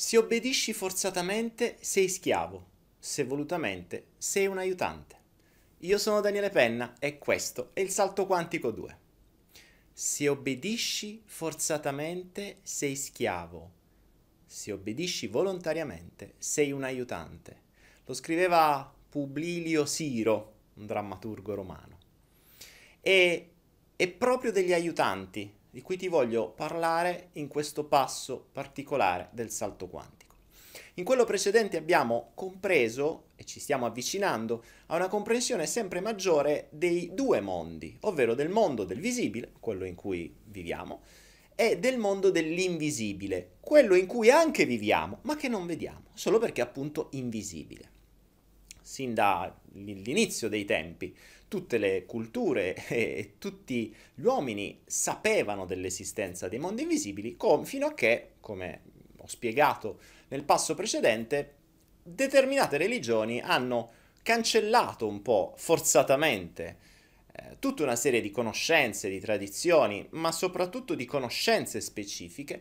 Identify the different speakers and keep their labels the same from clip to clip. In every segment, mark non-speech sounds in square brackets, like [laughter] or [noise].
Speaker 1: Se obbedisci forzatamente sei schiavo, se volutamente sei un aiutante. Io sono Daniele Penna e questo è il Salto Quantico 2. Se obbedisci forzatamente sei schiavo, se obbedisci volontariamente, sei un aiutante. Lo scriveva Publilio Siro, un drammaturgo romano. E è proprio degli aiutanti di cui ti voglio parlare in questo passo particolare del salto quantico. In quello precedente abbiamo compreso, e ci stiamo avvicinando, a una comprensione sempre maggiore dei due mondi, ovvero del mondo del visibile, quello in cui viviamo, è del mondo dell'invisibile, quello in cui anche viviamo, ma che non vediamo, solo perché appunto invisibile. Sin dall'inizio dei tempi, tutte le culture [laughs] e tutti gli uomini sapevano dell'esistenza dei mondi invisibili, com- fino a che, come ho spiegato nel passo precedente, determinate religioni hanno cancellato un po' forzatamente eh, tutta una serie di conoscenze, di tradizioni, ma soprattutto di conoscenze specifiche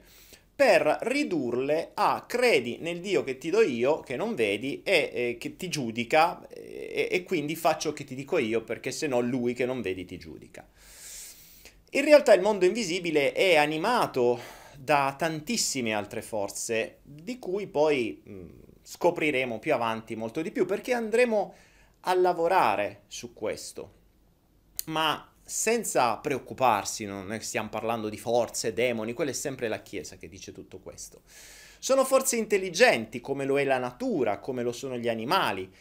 Speaker 1: per ridurle a credi nel Dio che ti do io, che non vedi e, e che ti giudica e, e quindi faccio che ti dico io perché se no lui che non vedi ti giudica. In realtà il mondo invisibile è animato da tantissime altre forze, di cui poi mh, mm, scopriremo più avanti molto di più, perché andremo a lavorare su questo ma senza preoccuparsi, non stiamo parlando di forze, demoni, quella è sempre la Chiesa che dice tutto questo. Sono forze intelligenti, come lo è la natura, come lo sono gli animali,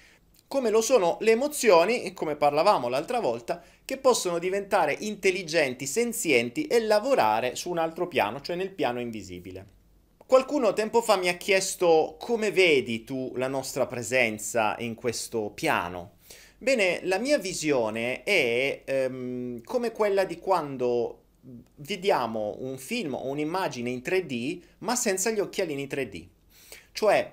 Speaker 1: come lo sono le emozioni, come parlavamo l'altra volta, che possono diventare intelligenti, senzienti e lavorare su un altro piano, cioè nel piano invisibile. Qualcuno tempo fa mi ha chiesto come vedi tu la nostra presenza in questo piano, Bene, la mia visione è ehm, come quella di quando vediamo un film o un'immagine in 3D ma senza gli occhialini 3D. Cioè,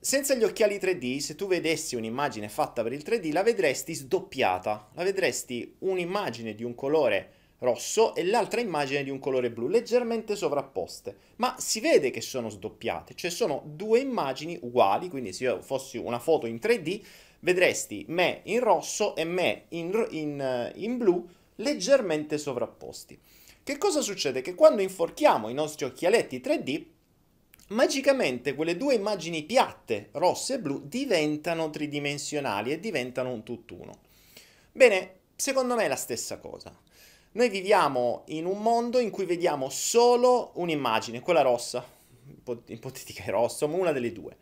Speaker 1: senza gli occhiali 3D, se tu vedessi un'immagine fatta per il 3D, la vedresti sdoppiata, la vedresti un'immagine di un colore rosso e l'altra immagine di un colore blu, leggermente sovrapposte, ma si vede che sono sdoppiate, cioè sono due immagini uguali, quindi se io fossi una foto in 3D vedresti me in rosso e me in, in, eh, in blu leggermente sovrapposti. Che cosa succede? Che quando inforchiamo i nostri occhialetti 3D, magicamente quelle due immagini piatte, rosse e blu, diventano tridimensionali e diventano un tutt'uno. Bene, secondo me è la stessa cosa. Noi viviamo in un mondo in cui vediamo solo un'immagine, quella rossa, ipotetica è rossa, ma una delle due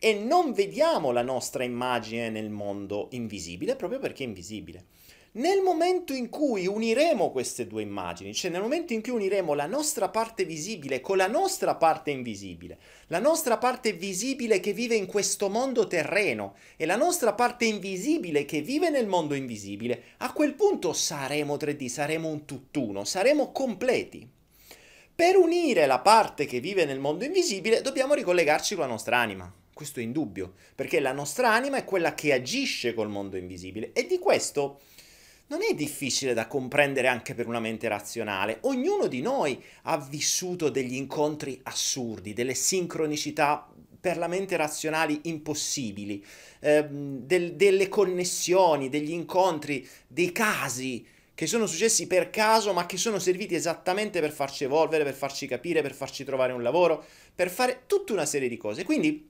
Speaker 1: e non vediamo la nostra immagine nel mondo invisibile proprio perché è invisibile. Nel momento in cui uniremo queste due immagini, cioè nel momento in cui uniremo la nostra parte visibile con la nostra parte invisibile, la nostra parte visibile che vive in questo mondo terreno e la nostra parte invisibile che vive nel mondo invisibile, a quel punto saremo 3D, saremo un tutt'uno, saremo completi. Per unire la parte che vive nel mondo invisibile dobbiamo ricollegarci con la nostra anima. Questo è indubbio, perché la nostra anima è quella che agisce col mondo invisibile e di questo non è difficile da comprendere anche per una mente razionale. Ognuno di noi ha vissuto degli incontri assurdi, delle sincronicità per la mente razionali impossibili, eh, del, delle connessioni, degli incontri, dei casi che sono successi per caso ma che sono serviti esattamente per farci evolvere, per farci capire, per farci trovare un lavoro, per fare tutta una serie di cose. Quindi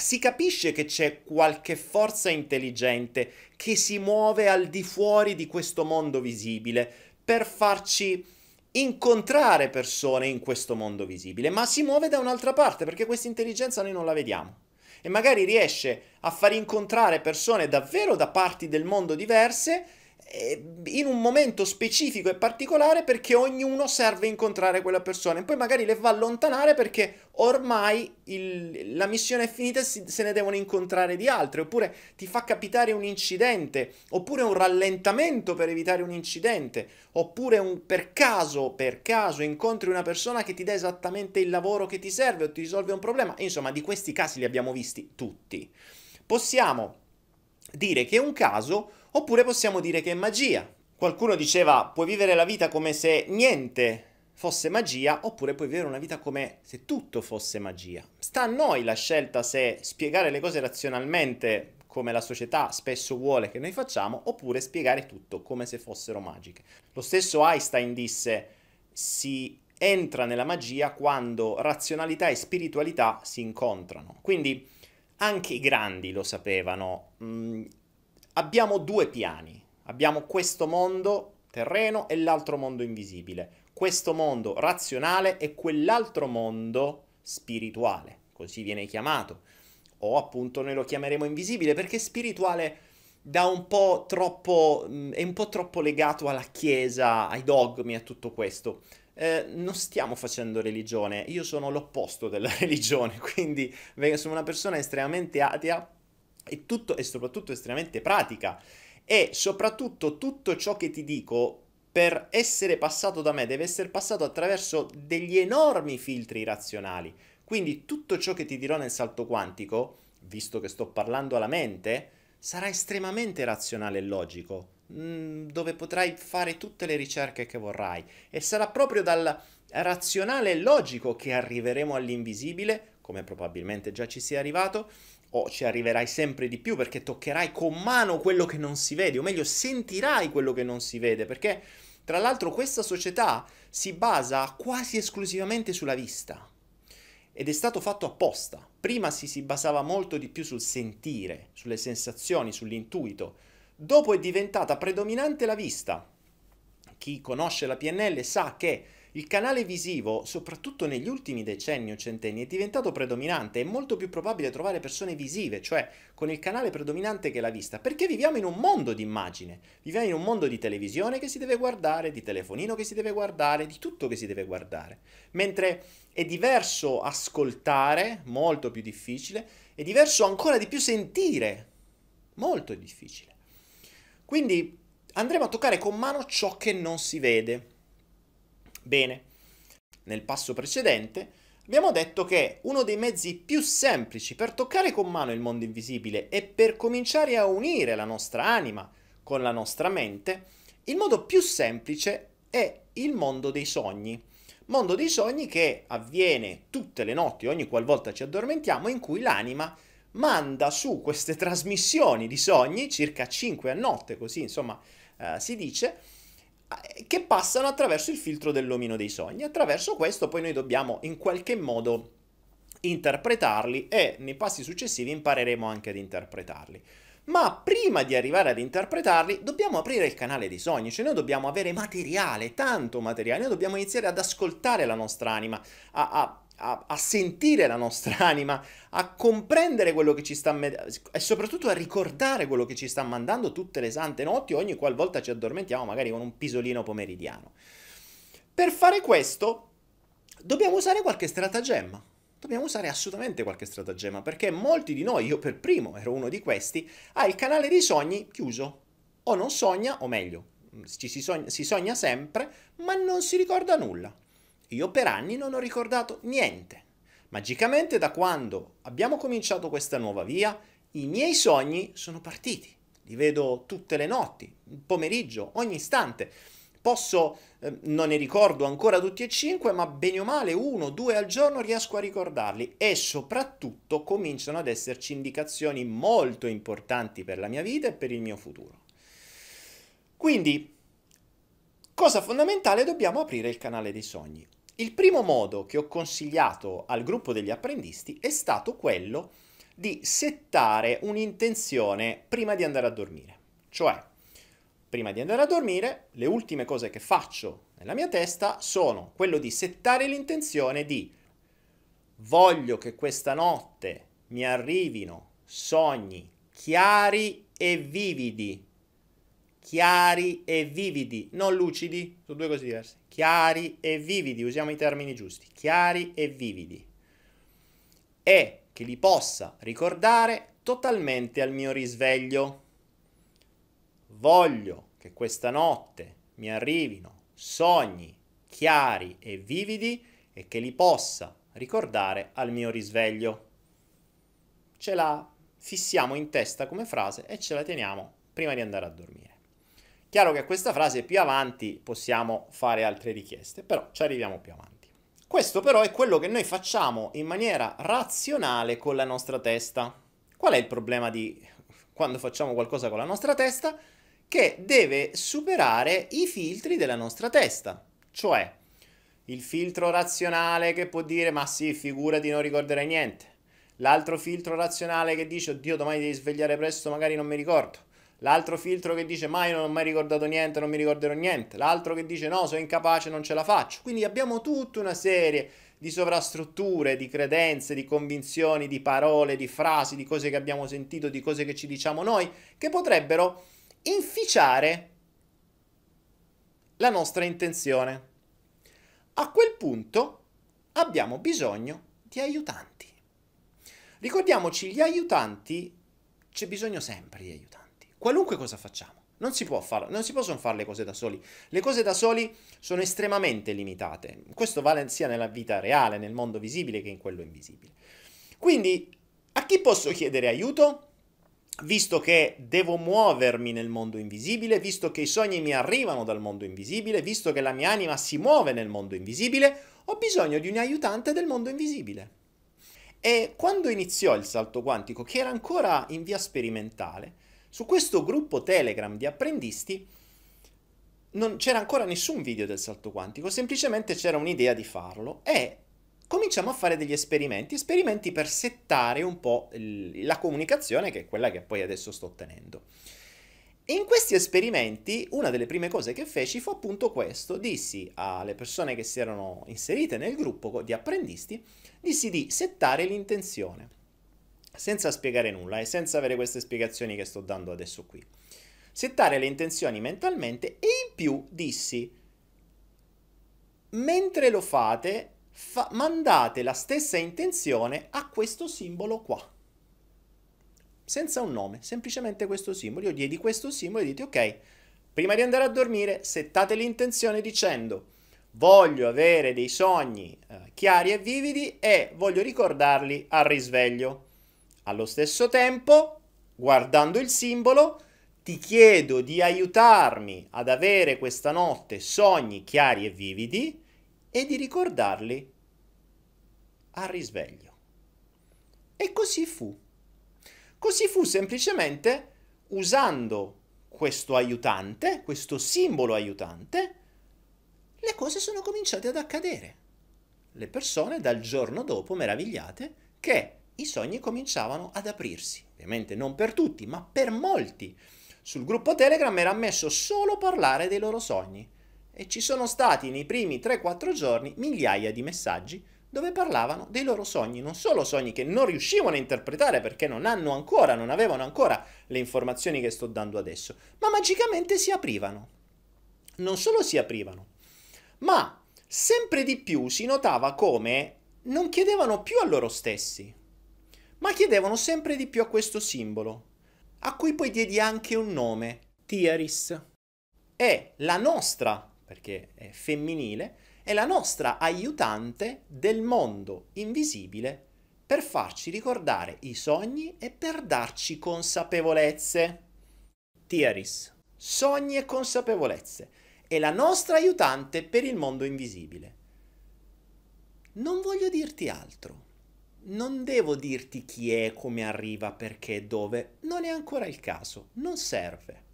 Speaker 1: si capisce che c'è qualche forza intelligente che si muove al di fuori di questo mondo visibile per farci incontrare persone in questo mondo visibile, ma si muove da un'altra parte perché questa intelligenza noi non la vediamo. E magari riesce a far incontrare persone davvero da parti del mondo diverse eh, in un momento specifico e particolare perché ognuno serve incontrare quella persona e poi magari le va allontanare perché ormai il, la missione è finita e si, se ne devono incontrare di altre oppure ti fa capitare un incidente oppure un rallentamento per evitare un incidente oppure un, per caso per caso incontri una persona che ti dà esattamente il lavoro che ti serve o ti risolve un problema insomma di questi casi li abbiamo visti tutti possiamo dire che un caso Oppure possiamo dire che è magia. Qualcuno diceva puoi vivere la vita come se niente fosse magia, oppure puoi vivere una vita come se tutto fosse magia. Sta a noi la scelta se spiegare le cose razionalmente come la società spesso vuole che noi facciamo, oppure spiegare tutto come se fossero magiche. Lo stesso Einstein disse si entra nella magia quando razionalità e spiritualità si incontrano. Quindi anche i grandi lo sapevano, mm, abbiamo due piani. Abbiamo questo mondo terreno e l'altro mondo invisibile, questo mondo razionale e quell'altro mondo spirituale, così viene chiamato. O appunto noi lo chiameremo invisibile perché spirituale da un po' troppo, mm, è un po' troppo legato alla chiesa, ai dogmi, a tutto questo. Eh, non stiamo facendo religione, io sono l'opposto della [laughs] religione, quindi sono una persona estremamente atea è tutto e soprattutto estremamente pratica e soprattutto tutto ciò che ti dico per essere passato da me deve essere passato attraverso degli enormi filtri razionali. Quindi tutto ciò che ti dirò nel salto quantico, visto che sto parlando alla mente, sarà estremamente razionale e logico, mm, dove potrai fare tutte le ricerche che vorrai e sarà proprio dal razionale e logico che arriveremo all'invisibile, come probabilmente già ci sia arrivato, o ci arriverai sempre di più perché toccherai con mano quello che non si vede, o meglio sentirai quello che non si vede, perché tra l'altro questa società si basa quasi esclusivamente sulla vista ed è stato fatto apposta. Prima si, si basava molto di più sul sentire, sulle sensazioni, sull'intuito, dopo è diventata predominante la vista. Chi conosce la PNL sa che il canale visivo, soprattutto negli ultimi decenni o centenni, è diventato predominante, è molto più probabile trovare persone visive, cioè con il canale predominante che la vista, perché viviamo in un mondo di immagine, viviamo in un mondo di televisione che si deve guardare, di telefonino che si deve guardare, di tutto che si deve guardare. Mentre è diverso ascoltare, molto più difficile, è diverso ancora di più sentire, molto difficile. Quindi andremo a toccare con mano ciò che non si vede Bene, nel passo precedente abbiamo detto che uno dei mezzi più semplici per toccare con mano il mondo invisibile e per cominciare a unire la nostra anima con la nostra mente, il modo più semplice è il mondo dei sogni. Mondo dei sogni che avviene tutte le notti, ogni qualvolta ci addormentiamo, in cui l'anima manda su queste [laughs] trasmissioni di sogni, circa 5 a notte, così insomma eh, si dice, eh, che passano attraverso il filtro dell'omino dei sogni. Attraverso questo poi noi dobbiamo in qualche modo interpretarli e nei passi successivi impareremo anche ad interpretarli. Ma prima di arrivare ad interpretarli dobbiamo aprire il canale dei sogni, cioè noi dobbiamo avere materiale, tanto materiale, noi dobbiamo iniziare ad ascoltare la nostra anima, a, a a, a, sentire la nostra [laughs] anima, a comprendere quello che ci sta e soprattutto a ricordare quello che ci sta mandando tutte le sante notti ogni qualvolta ci addormentiamo, magari con un pisolino pomeridiano. Per fare questo dobbiamo usare qualche stratagemma. Dobbiamo usare assolutamente qualche stratagemma perché molti di noi, io per primo ero uno di questi, ha il canale dei sogni chiuso. O non sogna, o meglio, ci si sogna, si sogna sempre, ma non si ricorda nulla. Io per anni non ho ricordato niente. Magicamente da quando abbiamo cominciato questa nuova via, i miei sogni sono partiti. Li vedo tutte le notti, pomeriggio, ogni istante. Posso, eh, non ne ricordo ancora tutti e cinque, ma bene o male uno, due al giorno riesco a ricordarli e soprattutto cominciano ad esserci indicazioni molto importanti per la mia vita e per il mio futuro. Quindi, cosa fondamentale, dobbiamo aprire il canale dei sogni. Il primo modo che ho consigliato al gruppo degli apprendisti è stato quello di settare un'intenzione prima di andare a dormire. Cioè, prima di andare a dormire, le ultime cose che faccio nella mia testa sono quello di settare l'intenzione di voglio che questa notte mi arrivino sogni chiari e vividi chiari e vividi, non lucidi, sono due cose diverse, chiari e vividi, usiamo i termini giusti, chiari e vividi, e che li possa ricordare totalmente al mio risveglio. Voglio che questa notte mi arrivino sogni chiari e vividi e che li possa ricordare al mio risveglio. Ce la fissiamo in testa come frase e ce la teniamo prima di andare a dormire. Chiaro che a questa frase più avanti possiamo fare altre richieste, però ci arriviamo più avanti. Questo però è quello che noi facciamo in maniera razionale con la nostra testa. Qual è il problema di quando facciamo qualcosa con la nostra testa? Che deve superare i filtri della nostra testa, cioè il filtro razionale che può dire ma sì, figurati, non ricorderai niente. L'altro filtro razionale che dice oddio, domani devi svegliare presto, magari non mi ricordo l'altro filtro che dice mai non ho mai ricordato niente, non mi ricorderò niente, l'altro che dice no, sono incapace, non ce la faccio. Quindi abbiamo tutta una serie di sovrastrutture, di credenze, di convinzioni, di parole, di frasi, di cose che abbiamo sentito, di cose che ci diciamo noi, che potrebbero inficiare la nostra intenzione. A quel punto abbiamo bisogno di aiutanti. Ricordiamoci, gli aiutanti, c'è bisogno sempre di aiutanti. Qualunque cosa facciamo. Non si, può far, non si possono fare le cose da soli. Le cose da soli sono estremamente limitate. Questo vale sia nella vita reale, nel mondo visibile che in quello invisibile. Quindi, a chi posso chiedere aiuto? Visto che devo muovermi nel mondo invisibile, visto che i sogni mi arrivano dal mondo invisibile, visto che la mia anima si muove nel mondo invisibile, ho bisogno di un aiutante del mondo invisibile. E quando iniziò il salto quantico, che era ancora in via sperimentale, su questo gruppo Telegram di apprendisti non c'era ancora nessun video del salto quantico, semplicemente c'era un'idea di farlo e cominciamo a fare degli esperimenti, esperimenti per settare un po' la comunicazione che è quella che poi adesso sto ottenendo. In questi esperimenti una delle prime cose che feci fu appunto questo, dissi alle persone che si erano inserite nel gruppo di apprendisti, dissi di settare l'intenzione senza spiegare nulla e senza avere queste spiegazioni che sto dando adesso qui. Settare le intenzioni mentalmente e in più dissi, mentre lo fate, fa- mandate la stessa intenzione a questo simbolo qua. Senza un nome, semplicemente questo simbolo. Io diedi questo simbolo e dite ok, prima di andare a dormire settate l'intenzione dicendo voglio avere dei sogni eh, chiari e vividi e voglio ricordarli al risveglio. Allo stesso tempo, guardando il simbolo, ti chiedo di aiutarmi ad avere questa notte sogni chiari e vividi e di ricordarli al risveglio. E così fu. Così fu semplicemente usando questo aiutante, questo simbolo aiutante, le cose sono cominciate ad accadere. Le persone dal giorno dopo, meravigliate, che i sogni cominciavano ad aprirsi. Ovviamente non per tutti, ma per molti. Sul gruppo Telegram era ammesso solo parlare dei loro sogni. E ci sono stati nei primi 3-4 giorni migliaia di messaggi dove parlavano dei loro sogni, non solo sogni che non riuscivano a interpretare perché non hanno ancora, non avevano ancora le informazioni che sto dando adesso, ma magicamente si aprivano. Non solo si aprivano, ma sempre di più si notava come non chiedevano più a loro stessi, ma chiedevano sempre di più a questo simbolo, a cui poi diedi anche un nome, Tiaris. È la nostra, perché è femminile, è la nostra aiutante del mondo invisibile per farci ricordare i sogni e per darci consapevolezze. Tiaris, sogni e consapevolezze, è la nostra aiutante per il mondo invisibile. Non voglio dirti altro non devo dirti chi è, come arriva, perché, dove, non è ancora il caso, non serve.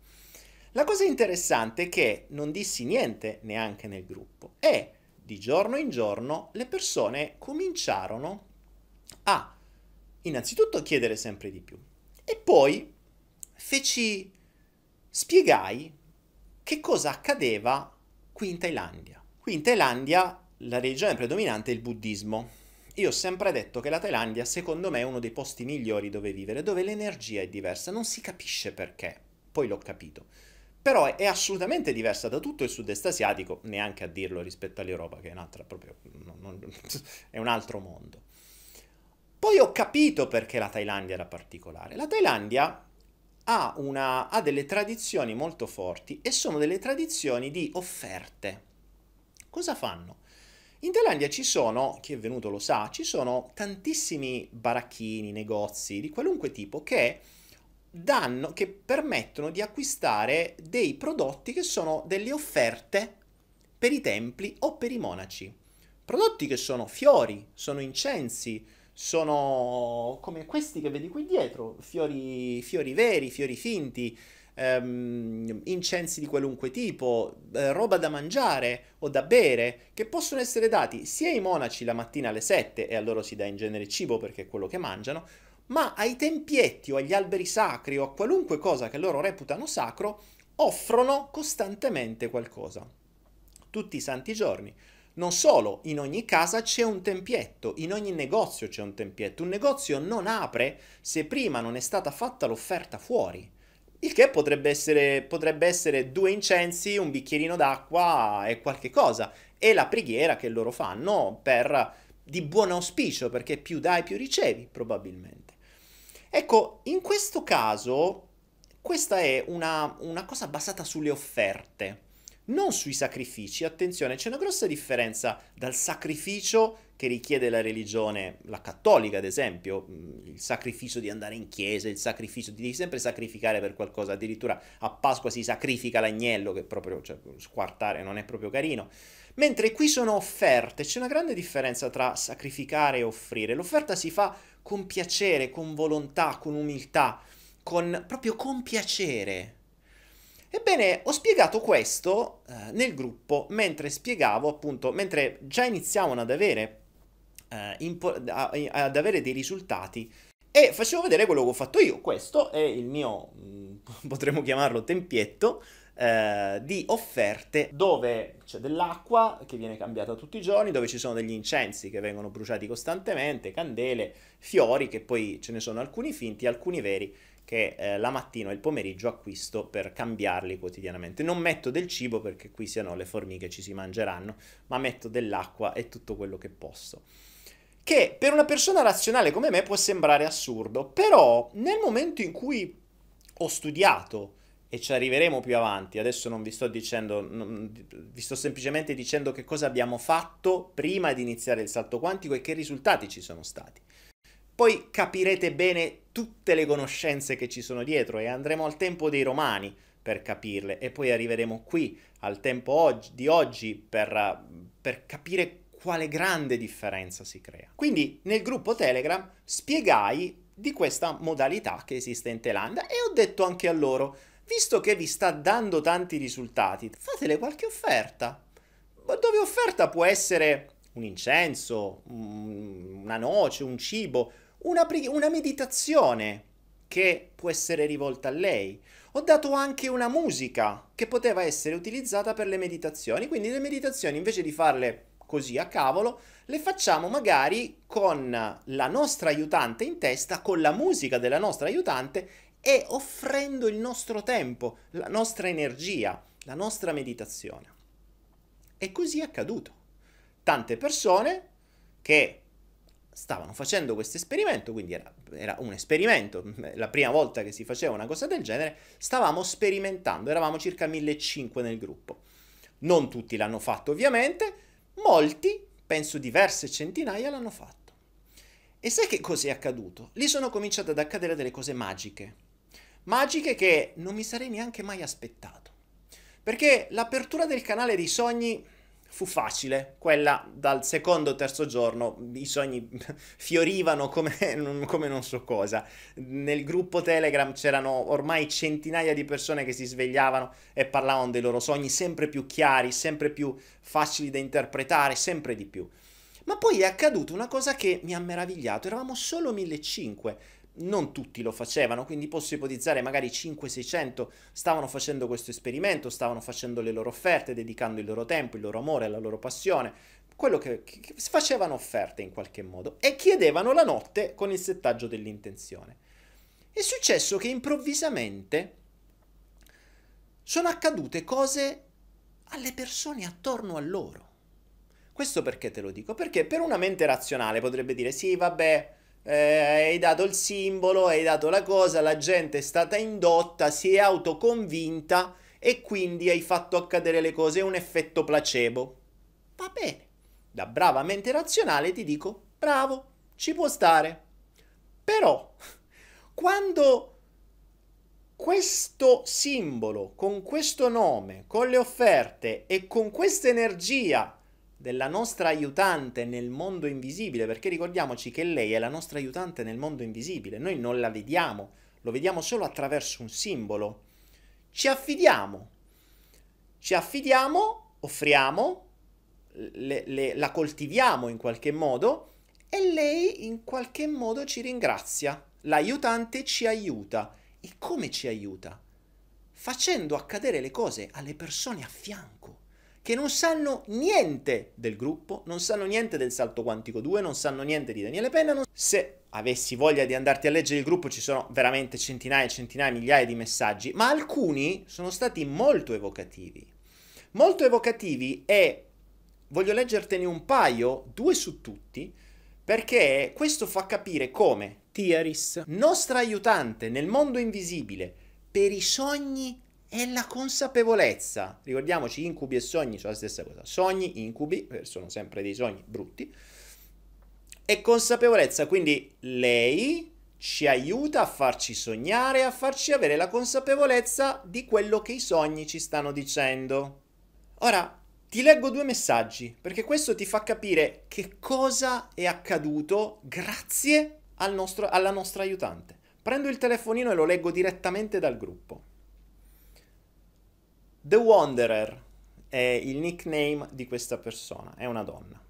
Speaker 1: La cosa interessante è che non dissi niente neanche nel gruppo e di giorno in giorno le persone cominciarono a innanzitutto chiedere sempre di più e poi feci spiegai che cosa accadeva qui in Thailandia. Qui in Thailandia la religione predominante è il buddismo io ho sempre detto che la Thailandia, secondo me, è uno dei posti migliori dove vivere, dove l'energia è diversa, non si capisce perché, poi l'ho capito. Però è assolutamente diversa da tutto il sud-est asiatico, neanche a dirlo rispetto all'Europa, che è, proprio, non, non, [laughs] è un altro mondo. Poi ho capito perché la Thailandia era particolare. La Thailandia ha, una, ha, delle tradizioni molto forti e sono delle tradizioni di offerte. Cosa fanno? In Thailandia ci sono, chi è venuto lo sa, ci sono tantissimi baracchini, negozi di qualunque tipo che danno, che permettono di acquistare dei prodotti che sono delle offerte per i templi o per i monaci. Prodotti che sono fiori, sono incensi, sono come questi che vedi qui dietro, fiori, fiori veri, fiori finti, ehm, incensi di qualunque tipo, eh, roba da mangiare o da bere, che possono essere dati sia ai monaci la mattina alle 7 e a loro si dà in genere cibo perché è quello che mangiano, ma ai tempietti o agli alberi sacri o a qualunque cosa che loro reputano sacro, offrono costantemente qualcosa. Tutti i santi giorni. Non solo, in ogni casa c'è un tempietto, in ogni negozio c'è un tempietto. Un negozio non apre se prima non è stata fatta l'offerta fuori. Il che potrebbe essere, potrebbe essere due incensi, un bicchierino d'acqua e qualche cosa. E la preghiera che loro fanno per, di buon auspicio, perché più dai più ricevi, probabilmente. Ecco, in questo caso questa è una, una cosa basata sulle offerte non sui sacrifici. Attenzione, c'è una grossa differenza dal sacrificio che richiede la religione, la cattolica ad esempio, mm, il sacrificio di andare in chiesa, il sacrificio di devi sempre sacrificare per qualcosa, addirittura a Pasqua si sacrifica l'agnello che proprio cioè, squartare non è proprio carino. Mentre qui sono offerte, c'è una grande differenza tra sacrificare e offrire. L'offerta si fa con piacere, con volontà, con umiltà, con proprio con piacere Ebbene, ho spiegato questo eh, nel gruppo mentre spiegavo, appunto, mentre già iniziavano ad avere, eh, impo- a- ad avere dei risultati e facevo vedere quello che ho fatto io. Questo è il mio, mh, mm, [laughs] potremmo chiamarlo tempietto, eh, di offerte dove c'è dell'acqua che viene cambiata tutti i giorni, dove ci sono degli incensi che vengono bruciati costantemente, candele, fiori che poi ce ne sono alcuni finti, alcuni veri che eh, la mattina e il pomeriggio acquisto per cambiarli quotidianamente. Non metto del cibo perché qui siano le formiche ci si mangeranno, ma metto dell'acqua e tutto quello che posso. Che per una persona razionale come me può sembrare assurdo, però nel momento in cui ho studiato e ci arriveremo più avanti, adesso non vi sto dicendo, non, vi sto semplicemente dicendo che cosa abbiamo fatto prima di iniziare il salto quantico e che risultati ci sono stati. Poi capirete bene tutte le conoscenze che ci sono dietro e andremo al tempo dei romani per capirle e poi arriveremo qui al tempo oggi, di oggi per, per capire quale grande differenza si crea. Quindi nel gruppo Telegram spiegai di questa modalità che esiste in Thailandia e ho detto anche a loro, visto che vi sta dando tanti risultati, fatele qualche offerta. Dove offerta può essere un incenso, una noce, un cibo, una, pre- una meditazione che può essere rivolta a lei. Ho dato anche una musica che poteva essere utilizzata per le meditazioni, quindi le meditazioni invece di farle così a cavolo, le facciamo magari con la nostra aiutante in testa, con la musica della nostra aiutante e offrendo il nostro tempo, la nostra energia, la nostra meditazione. E così è accaduto. Tante persone che stavano facendo questo esperimento, quindi era, era, un esperimento, [laughs] la prima volta che si faceva una cosa del genere, stavamo sperimentando, eravamo circa 1500 nel gruppo. Non tutti l'hanno fatto ovviamente, molti, penso diverse centinaia, l'hanno fatto. E sai che cosa è accaduto? Lì sono cominciate ad accadere delle cose magiche, magiche che non mi sarei neanche mai aspettato, perché l'apertura del canale dei sogni fu facile, quella dal secondo o terzo giorno i sogni [laughs] fiorivano come, come, non so cosa. Nel gruppo Telegram c'erano ormai centinaia di persone che si svegliavano e parlavano dei loro sogni sempre più chiari, sempre più facili da interpretare, sempre di più. Ma poi è accaduta una cosa che mi ha meravigliato, eravamo solo 1500 non tutti lo facevano, quindi posso ipotizzare magari 5-600 stavano facendo questo esperimento, stavano facendo le loro offerte, dedicando il loro tempo, il loro amore, la loro passione, quello che, che facevano offerte in qualche modo e chiedevano la notte con il settaggio dell'intenzione. È successo che improvvisamente sono accadute cose alle persone attorno a loro. Questo perché te lo dico? Perché per una mente razionale potrebbe dire sì, vabbè, eh, hai dato il simbolo, hai dato la cosa, la gente è stata indotta, si è autoconvinta e quindi hai fatto accadere le cose, è un effetto placebo. Va bene, da brava mente razionale ti dico, bravo, ci può stare. Però, quando questo simbolo, con questo nome, con le offerte e con questa energia della nostra aiutante nel mondo invisibile, perché ricordiamoci che lei è la nostra aiutante nel mondo invisibile, noi non la vediamo, lo vediamo solo attraverso un simbolo. Ci affidiamo, ci affidiamo, offriamo, le, le, la coltiviamo in qualche modo e lei in qualche modo ci ringrazia. L'aiutante ci aiuta. E come ci aiuta? Facendo accadere le cose alle persone a fianco che non sanno niente del gruppo, non sanno niente del salto quantico 2, non sanno niente di Daniele Penna. Non... Se avessi voglia di andarti a leggere il gruppo ci sono veramente centinaia e centinaia, migliaia di messaggi, ma alcuni sono stati molto evocativi. Molto evocativi e voglio leggertene un paio, due su tutti, perché questo fa capire come Tiaris, nostra aiutante nel mondo invisibile, per i sogni è la consapevolezza. Ricordiamoci, incubi e sogni sono la stessa cosa. Sogni, incubi, eh, sono sempre dei sogni brutti. E consapevolezza, quindi lei ci aiuta a farci sognare, a farci avere la consapevolezza di quello che i sogni ci stanno dicendo. Ora, ti leggo due messaggi, perché questo ti fa capire che cosa è accaduto grazie al nostro, alla nostra aiutante. Prendo il telefonino e lo leggo direttamente dal gruppo. The Wanderer è il nickname di questa persona, è una donna.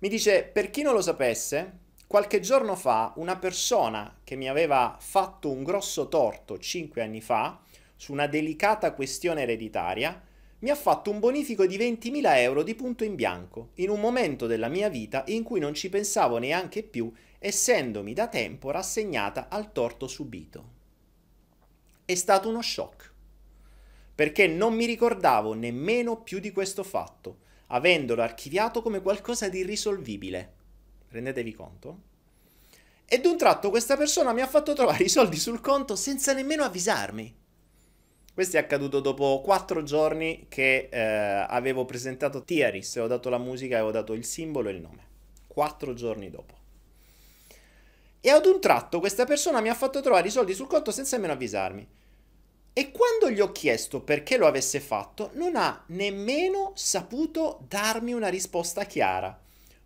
Speaker 1: Mi dice, per chi non lo sapesse, qualche giorno fa una persona che mi aveva fatto un grosso torto cinque anni fa su una delicata questione ereditaria, mi ha fatto un bonifico di 20.000 euro di punto in bianco, in un momento della mia vita in cui non ci pensavo neanche più, essendomi da tempo rassegnata al torto subito. È stato uno shock perché non mi ricordavo nemmeno più di questo fatto, avendolo archiviato come qualcosa di irrisolvibile. Rendetevi conto? E d'un tratto questa persona mi ha fatto trovare i soldi sul conto senza nemmeno avvisarmi. Questo è accaduto dopo quattro giorni che eh, avevo presentato Tiaris, ho dato la musica, e ho dato il simbolo e il nome. Quattro giorni dopo. E ad un tratto questa persona mi ha fatto trovare i soldi sul conto senza nemmeno avvisarmi. E quando gli ho chiesto perché lo avesse fatto, non ha nemmeno saputo darmi una risposta chiara,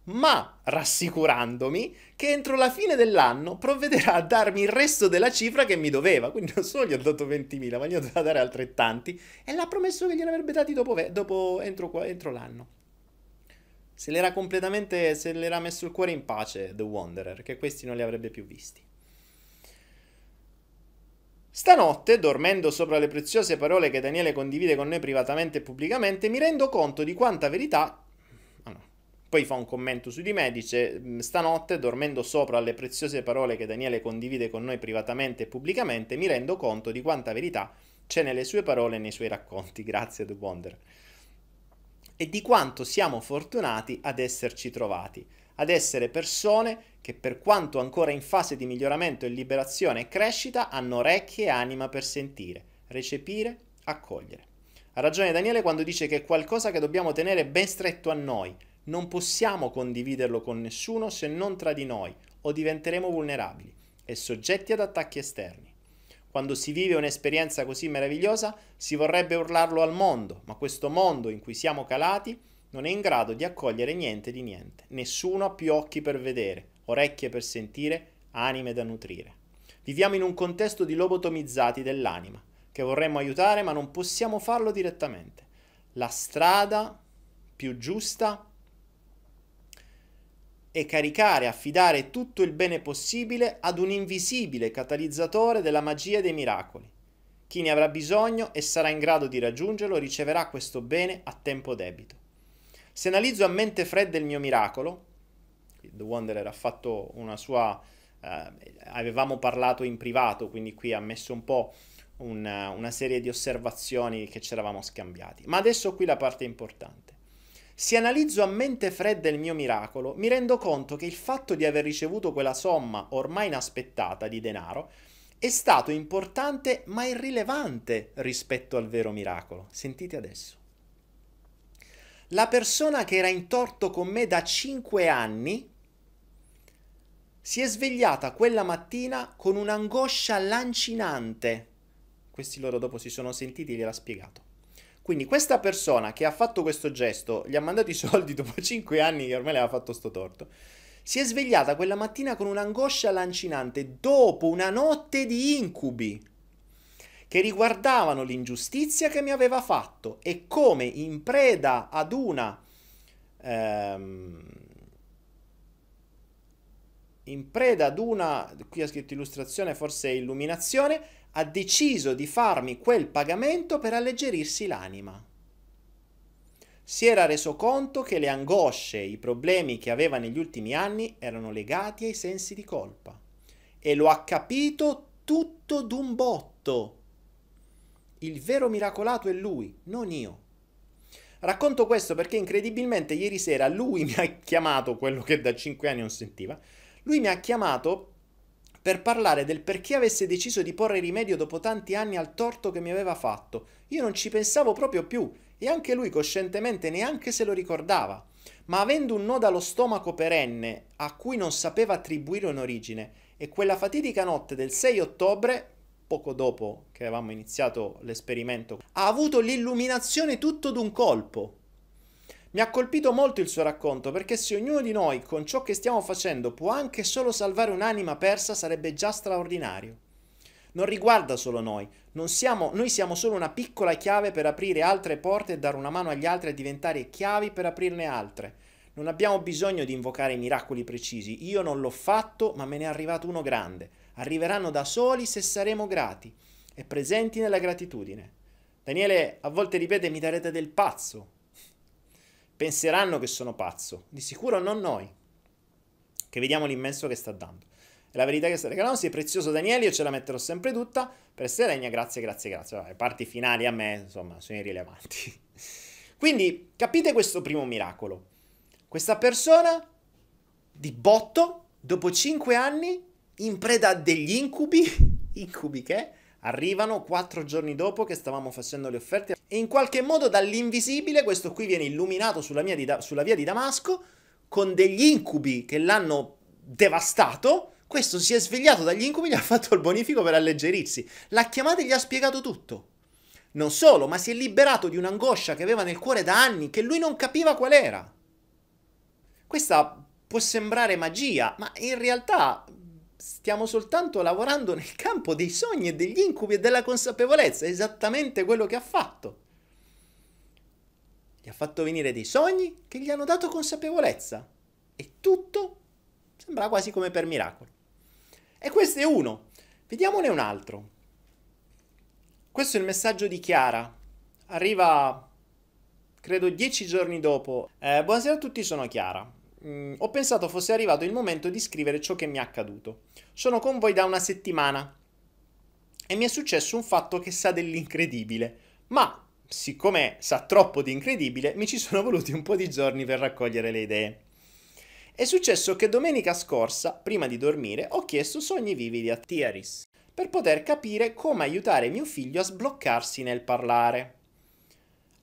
Speaker 1: ma rassicurandomi che entro la fine dell'anno provvederà a darmi il resto della cifra che mi doveva. Quindi non solo gli ho dato 20.000, ma gli ho dovuto dare altrettanti e l'ha promesso che gliene avrebbe dati dopo, dopo entro, entro l'anno. Se l'era completamente, se l'era messo il cuore in pace The Wanderer, che questi non li avrebbe più visti. Stanotte, dormendo sopra le preziose parole che Daniele condivide con noi privatamente e pubblicamente, mi rendo conto di quanta verità... Ah poi fa un commento su di me, dice, mm, stanotte, dormendo sopra le preziose parole che Daniele condivide con noi privatamente e pubblicamente, mi rendo conto di quanta verità c'è nelle sue parole e nei suoi racconti, [laughs] grazie The Wonder, e di quanto siamo fortunati ad esserci trovati ad essere persone che per quanto ancora in fase di miglioramento e liberazione e crescita hanno orecchie e anima per sentire, recepire, accogliere. Ha ragione Daniele quando dice che è qualcosa che dobbiamo tenere ben stretto a noi, non possiamo condividerlo con nessuno se non tra di noi o diventeremo vulnerabili e soggetti ad attacchi esterni. Quando si vive un'esperienza così meravigliosa si vorrebbe urlarlo al mondo, ma questo mondo in cui siamo calati non è in grado di accogliere niente di niente. Nessuno ha più occhi per vedere, orecchie per sentire, anime da nutrire. Viviamo in un contesto di lobotomizzati dell'anima, che vorremmo aiutare ma non possiamo farlo direttamente. La strada più giusta è caricare, affidare tutto il bene possibile ad un invisibile catalizzatore della magia e dei miracoli. Chi ne avrà bisogno e sarà in grado di raggiungerlo riceverà questo bene a tempo debito. Se analizzo a mente fredda il mio miracolo, The Wanderer ha fatto una sua... Eh, avevamo parlato in privato, quindi qui ha messo un po' una, una serie di osservazioni che ci eravamo scambiati. Ma adesso qui la parte importante. Se analizzo a mente fredda il mio miracolo, mi rendo conto che il fatto di aver ricevuto quella somma ormai inaspettata di denaro è stato importante ma irrilevante rispetto al vero miracolo. Sentite adesso la persona che era in torto con me da 5 anni si è svegliata quella mattina con un'angoscia lancinante. Questi loro dopo si sono sentiti e gliel'ha spiegato. Quindi questa persona che ha fatto questo gesto, gli ha mandato i soldi dopo 5 [laughs] anni che ormai le aveva fatto sto torto, si è svegliata quella mattina con un'angoscia lancinante dopo una notte di incubi che riguardavano l'ingiustizia che mi aveva fatto e come in preda ad una... Ehm, in preda ad una, qui ha scritto illustrazione, forse illuminazione, ha deciso di farmi quel pagamento per alleggerirsi l'anima. Si era reso conto che le angosce, i problemi che aveva negli ultimi anni erano legati ai sensi di colpa e lo ha capito tutto d'un botto il vero miracolato è lui, non io. Racconto questo perché incredibilmente ieri sera lui mi ha chiamato, quello che da 5 anni non sentiva, lui mi ha chiamato per parlare del perché avesse deciso di porre rimedio dopo tanti anni al torto che mi aveva fatto. Io non ci pensavo proprio più e anche lui coscientemente neanche se lo ricordava. Ma avendo un nodo allo stomaco perenne a cui non sapeva attribuire un'origine, e quella fatidica notte del 6 ottobre poco dopo che avevamo iniziato l'esperimento, ha avuto l'illuminazione tutto d'un colpo. Mi ha colpito molto il suo racconto perché se ognuno di noi con ciò che stiamo facendo può anche solo salvare un'anima persa sarebbe già straordinario. Non riguarda solo noi, siamo, noi siamo solo una piccola chiave per aprire altre porte e dare una mano agli altri e diventare chiavi per aprirne altre. Non abbiamo bisogno di invocare miracoli precisi, io non l'ho fatto ma me ne è arrivato uno grande arriveranno da soli se saremo grati e presenti nella gratitudine. Daniele a volte ripete mi darete del pazzo. Penseranno che sono pazzo, di sicuro non noi, che vediamo l'immenso che sta dando. E la verità che sta regalando si è prezioso Daniele, io ce la metterò sempre tutta, per essere regna, grazie, grazie, grazie. Le parti finali a me, insomma, sono irrilevanti. [laughs] Quindi capite questo primo miracolo. Questa persona di botto, dopo 5 anni, in preda a degli incubi, [laughs] incubi che arrivano quattro giorni dopo che stavamo facendo le offerte e in qualche modo dall'invisibile questo qui viene illuminato sulla, di da- sulla via di Damasco con degli incubi che l'hanno devastato. Questo si è svegliato dagli incubi, gli ha fatto il bonifico per alleggerirsi. L'ha chiamato e gli ha spiegato tutto. Non solo, ma si è liberato di un'angoscia che aveva nel cuore da anni, che lui non capiva qual era. Questa può sembrare magia, ma in realtà stiamo soltanto lavorando nel campo dei sogni e degli incubi e della consapevolezza, esattamente quello che ha fatto. Gli ha fatto venire dei sogni che gli hanno dato consapevolezza e tutto sembra quasi come per miracolo. E questo è uno. Vediamone un altro. Questo è il messaggio di Chiara. Arriva, credo, dieci giorni dopo. Eh, buonasera a tutti, sono Chiara. Mm, ho pensato fosse arrivato il momento di scrivere ciò che mi è accaduto. Sono con voi da una settimana e mi è successo un fatto che sa dell'incredibile, ma siccome sa troppo di incredibile, mi ci sono voluti un po' di giorni per raccogliere le idee. È successo che domenica scorsa, prima di dormire, ho chiesto sogni vividi a Tiaris per poter capire come aiutare mio figlio a sbloccarsi nel parlare.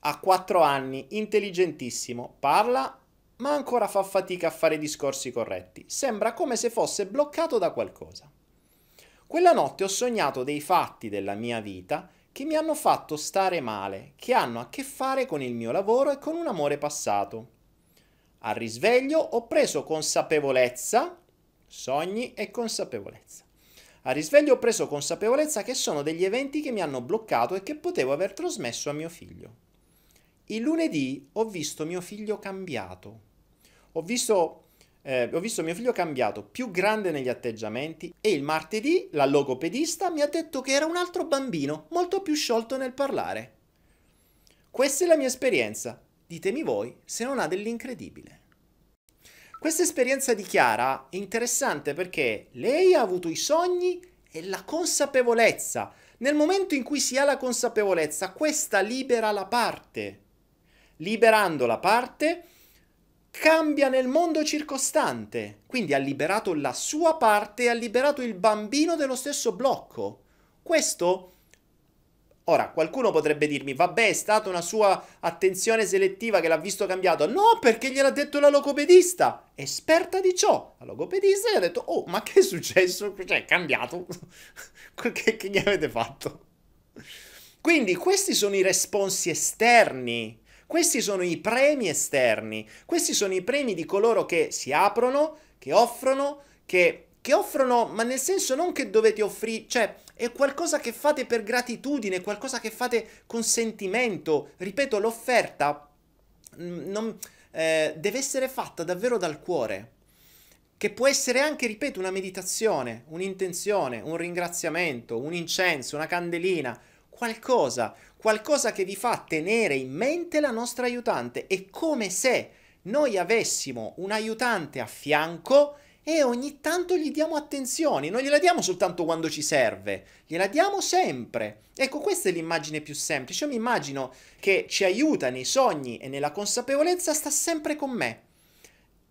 Speaker 1: Ha 4 anni, intelligentissimo, parla ma ancora fa fatica a fare discorsi corretti. Sembra come se fosse bloccato da qualcosa. Quella notte ho sognato dei fatti della mia vita che mi hanno fatto stare male, che hanno a che fare con il mio lavoro e con un amore passato. Al risveglio ho preso consapevolezza, sogni e consapevolezza. Al risveglio ho preso consapevolezza che sono degli eventi che mi hanno bloccato e che potevo aver trasmesso a mio figlio. Il lunedì ho visto mio figlio cambiato, ho visto, eh, ho visto mio figlio cambiato, più grande negli atteggiamenti e il martedì la logopedista mi ha detto che era un altro bambino, molto più sciolto nel parlare. Questa è la mia esperienza, ditemi voi se non ha dell'incredibile. Questa esperienza di Chiara è interessante perché lei ha avuto i sogni e la consapevolezza. Nel momento in cui si ha la consapevolezza, questa libera la parte. Liberando la parte, cambia nel mondo circostante, quindi ha liberato la sua parte e ha liberato il bambino dello stesso blocco. Questo Ora, qualcuno potrebbe dirmi, vabbè, è stata una sua attenzione selettiva che l'ha visto cambiato. No, perché gliel'ha detto la logopedista, esperta di ciò. La logopedista gli ha detto, oh, ma che è successo? Cioè, è cambiato. [laughs] che, che gli avete fatto? Quindi, questi sono i responsi esterni questi sono i premi esterni, questi sono i premi di coloro che si aprono, che offrono, che, che offrono, ma nel senso non che dovete offrire, cioè è qualcosa che fate per gratitudine, qualcosa che fate con sentimento. Ripeto, l'offerta mm, non, eh, deve essere fatta davvero dal cuore che può essere anche, ripeto, una meditazione, un'intenzione, un ringraziamento, un incenso, una candelina, qualcosa, qualcosa che vi fa tenere in mente la nostra aiutante. È come se noi avessimo un aiutante a fianco e ogni tanto gli diamo attenzione, non gliela diamo soltanto quando ci serve, gliela diamo sempre. Ecco, questa è l'immagine più semplice. Io mi immagino che ci aiuta nei sogni e nella consapevolezza, sta sempre con me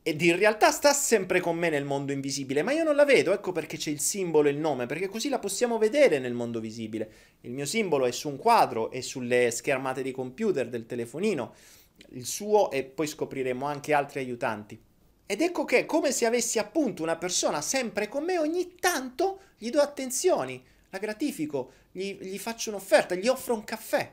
Speaker 1: ed in realtà sta sempre con me nel mondo invisibile, ma io non la vedo, ecco perché c'è il simbolo e il nome, perché così la possiamo vedere nel mondo visibile. Il mio simbolo è su un quadro, è sulle schermate di computer, del telefonino, il suo e poi scopriremo anche altri aiutanti. Ed ecco che, come se avessi appunto una persona sempre con me, ogni tanto gli do attenzioni, la gratifico, gli, gli faccio un'offerta, gli offro un caffè.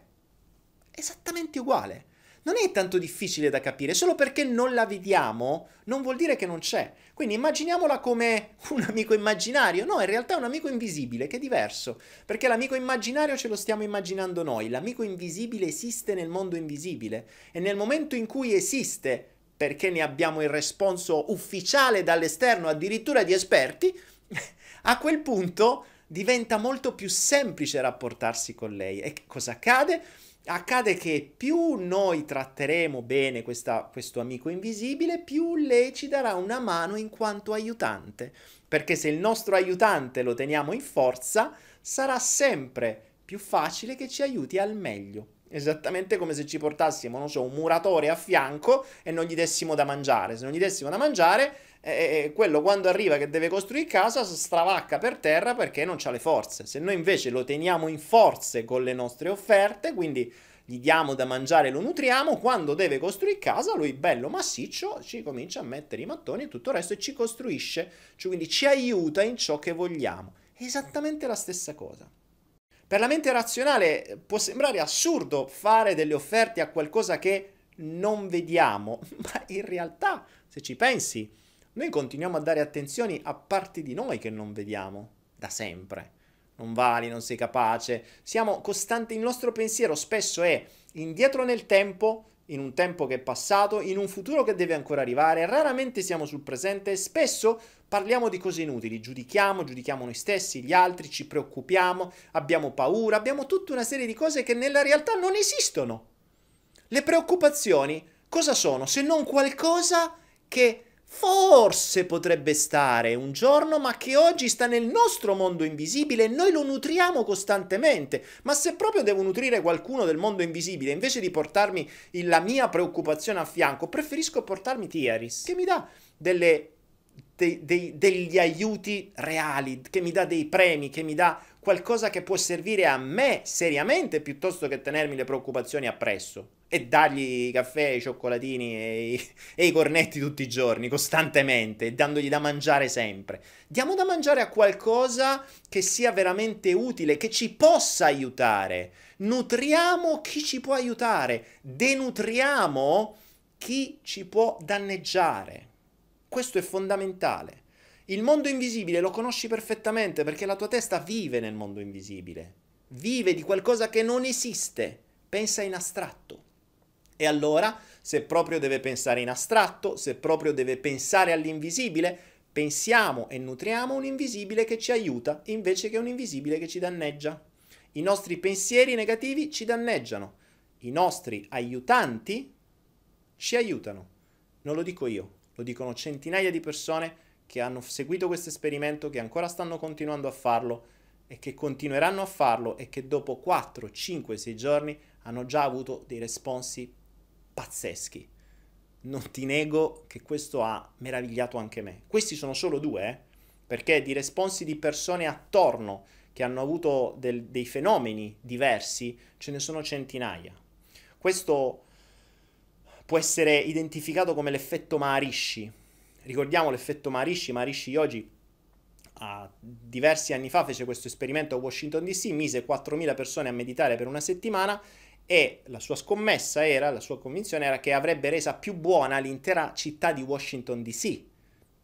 Speaker 1: Esattamente uguale non è tanto difficile da capire, solo perché non la vediamo non vuol dire che non c'è. Quindi immaginiamola come un amico immaginario, no, in realtà è un amico invisibile, che è diverso, perché l'amico immaginario ce lo stiamo immaginando noi, l'amico invisibile esiste nel mondo invisibile e nel momento in cui esiste, perché ne abbiamo il responso ufficiale dall'esterno, addirittura di esperti, [laughs] a quel punto diventa molto più semplice rapportarsi con lei. E cosa accade? accade che più noi tratteremo bene questa, questo amico invisibile, più lei ci darà una mano in quanto aiutante. Perché se il nostro aiutante lo teniamo in forza, sarà sempre più facile che ci aiuti al meglio. Esattamente come se ci portassimo, non so, un muratore a fianco e non gli dessimo da mangiare. Se non gli dessimo da mangiare, eh, eh, eh, quello quando arriva che deve costruire casa stravacca per terra perché non ha le forze. Se noi invece lo teniamo in forze con le nostre offerte, quindi gli diamo da mangiare e lo nutriamo, quando deve costruire casa lui bello massiccio ci comincia a mettere i mattoni e tutto il resto e ci costruisce, cioè quindi ci aiuta in ciò che vogliamo. esattamente la stessa cosa. Per la mente razionale eh, può sembrare assurdo fare delle offerte a qualcosa che non vediamo, [laughs] ma in realtà, se ci pensi, noi continuiamo a dare attenzione a parti di noi che non vediamo, da sempre. Non vali, non sei capace. Siamo costanti, il nostro pensiero spesso è indietro nel tempo, in un tempo che è passato, in un futuro che deve ancora arrivare, raramente siamo sul presente e spesso parliamo di cose inutili, giudichiamo, giudichiamo noi stessi, gli altri, ci preoccupiamo, abbiamo paura, abbiamo tutta una serie di cose che nella realtà non esistono. Le preoccupazioni cosa sono se non qualcosa che forse potrebbe stare un giorno, ma che oggi sta nel nostro mondo invisibile e noi lo nutriamo costantemente. Ma se proprio devo nutrire qualcuno del mondo invisibile, invece di portarmi la mia preoccupazione a fianco, preferisco portarmi Tiaris, che mi dà delle dei, dei, degli aiuti reali, che mi dà dei premi, che mi dà qualcosa che può servire a me seriamente piuttosto che tenermi le preoccupazioni appresso e dargli i caffè, i cioccolatini e i, e i, cornetti tutti i giorni, costantemente, dandogli da mangiare sempre. Diamo da mangiare a qualcosa che sia veramente utile, che ci possa aiutare. Nutriamo chi ci può aiutare, denutriamo chi ci può danneggiare. Questo è fondamentale. Il mondo invisibile lo conosci perfettamente perché la tua testa vive nel mondo invisibile, vive di qualcosa che non esiste, pensa in astratto. E allora, se proprio deve pensare in astratto, se proprio deve pensare all'invisibile, pensiamo e nutriamo un invisibile che ci aiuta invece che un invisibile che ci danneggia. I nostri pensieri negativi ci danneggiano, i nostri aiutanti ci aiutano. Non lo dico io, lo dicono centinaia di persone che hanno seguito questo esperimento, che ancora stanno continuando a farlo e che continueranno a farlo e che dopo 4, 5, 6 giorni hanno già avuto dei responsi pazzeschi. Non ti nego che questo ha meravigliato anche me. Questi sono solo due, eh? perché di responsi di persone attorno che hanno avuto del, dei fenomeni diversi ce ne sono centinaia. Questo può essere identificato come l'effetto Maharishi. Ricordiamo l'effetto Maharishi, Maharishi Yogi a diversi anni fa fece questo esperimento a Washington DC, mise 4.000 persone a meditare per una settimana e la sua scommessa era, la sua convinzione era che avrebbe resa più buona l'intera città di Washington DC.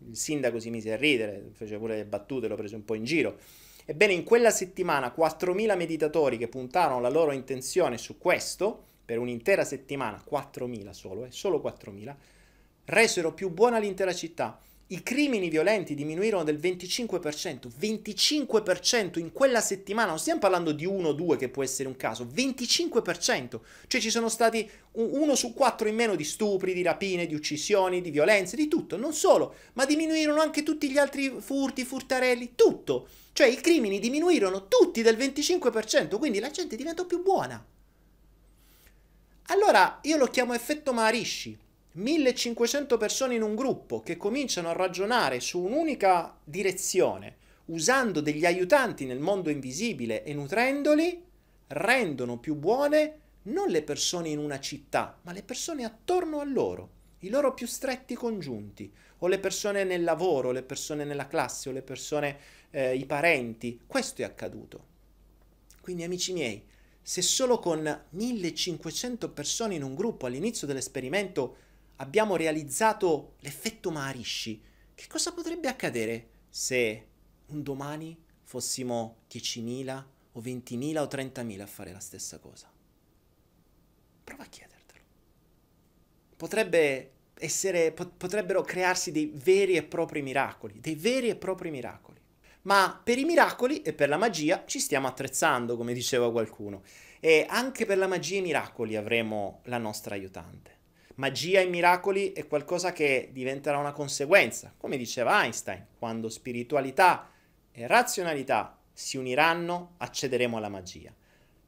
Speaker 1: Il sindaco si mise a ridere, fece pure le battute, lo prese un po' in giro. Ebbene, in quella settimana 4.000 meditatori che puntarono la loro intenzione su questo per un'intera settimana, 4.000 solo, eh, solo 4.000, resero più buona l'intera città. I crimini violenti diminuirono del 25%, 25% in quella settimana, non stiamo parlando di uno o due che può essere un caso, 25%, cioè ci sono stati uno su quattro in meno di stupri, di rapine, di uccisioni, di violenze, di tutto, non solo, ma diminuirono anche tutti gli altri furti, furtarelli, tutto, cioè i crimini diminuirono tutti del 25%, quindi la gente diventò più buona. Allora io lo chiamo effetto Maharishi. 1500 persone in un gruppo che cominciano a ragionare su un'unica direzione, usando degli aiutanti nel mondo invisibile e nutrendoli, rendono più buone non le persone in una città, ma le persone attorno a loro, i loro più stretti congiunti, o le persone nel lavoro, le persone nella classe, o le persone, eh, i parenti. Questo è accaduto. Quindi amici miei, se solo con 1500 persone in un gruppo all'inizio dell'esperimento abbiamo realizzato l'effetto Maharishi, che cosa potrebbe accadere se un domani fossimo 10.000 o 20.000 o 30.000 a fare la stessa cosa? Prova a chiedertelo. Potrebbe essere, potrebbero crearsi dei veri e propri miracoli, dei veri e propri miracoli ma per i miracoli e per la magia ci stiamo attrezzando, come diceva qualcuno. E anche per la magia e i miracoli avremo la nostra aiutante. Magia e miracoli è qualcosa che diventerà una conseguenza, come diceva Einstein, quando spiritualità e razionalità si uniranno, accederemo alla magia.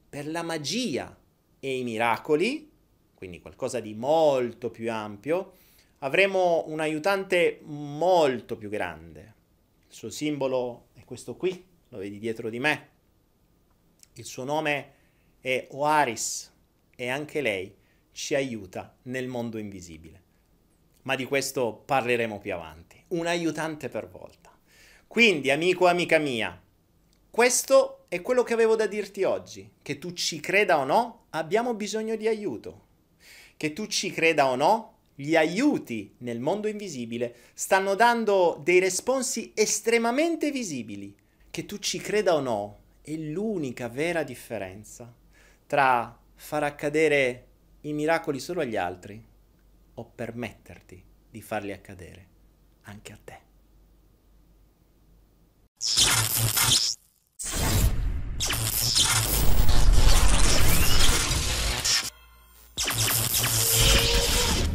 Speaker 1: Per la magia e i miracoli, quindi qualcosa di molto più ampio, avremo un aiutante molto più grande. Il suo simbolo questo qui, lo vedi dietro di me. Il suo nome è Oaris e anche lei ci aiuta nel mondo invisibile. Ma di questo parleremo più avanti. Un aiutante per volta. Quindi, amico, o amica mia, questo è quello che avevo da dirti oggi. Che tu ci creda o no, abbiamo bisogno di aiuto. Che tu ci creda o no, gli aiuti nel mondo invisibile stanno dando dei responsi estremamente visibili. Che tu ci creda o no, è l'unica vera differenza tra far accadere i miracoli solo agli altri o permetterti di farli accadere anche a te. you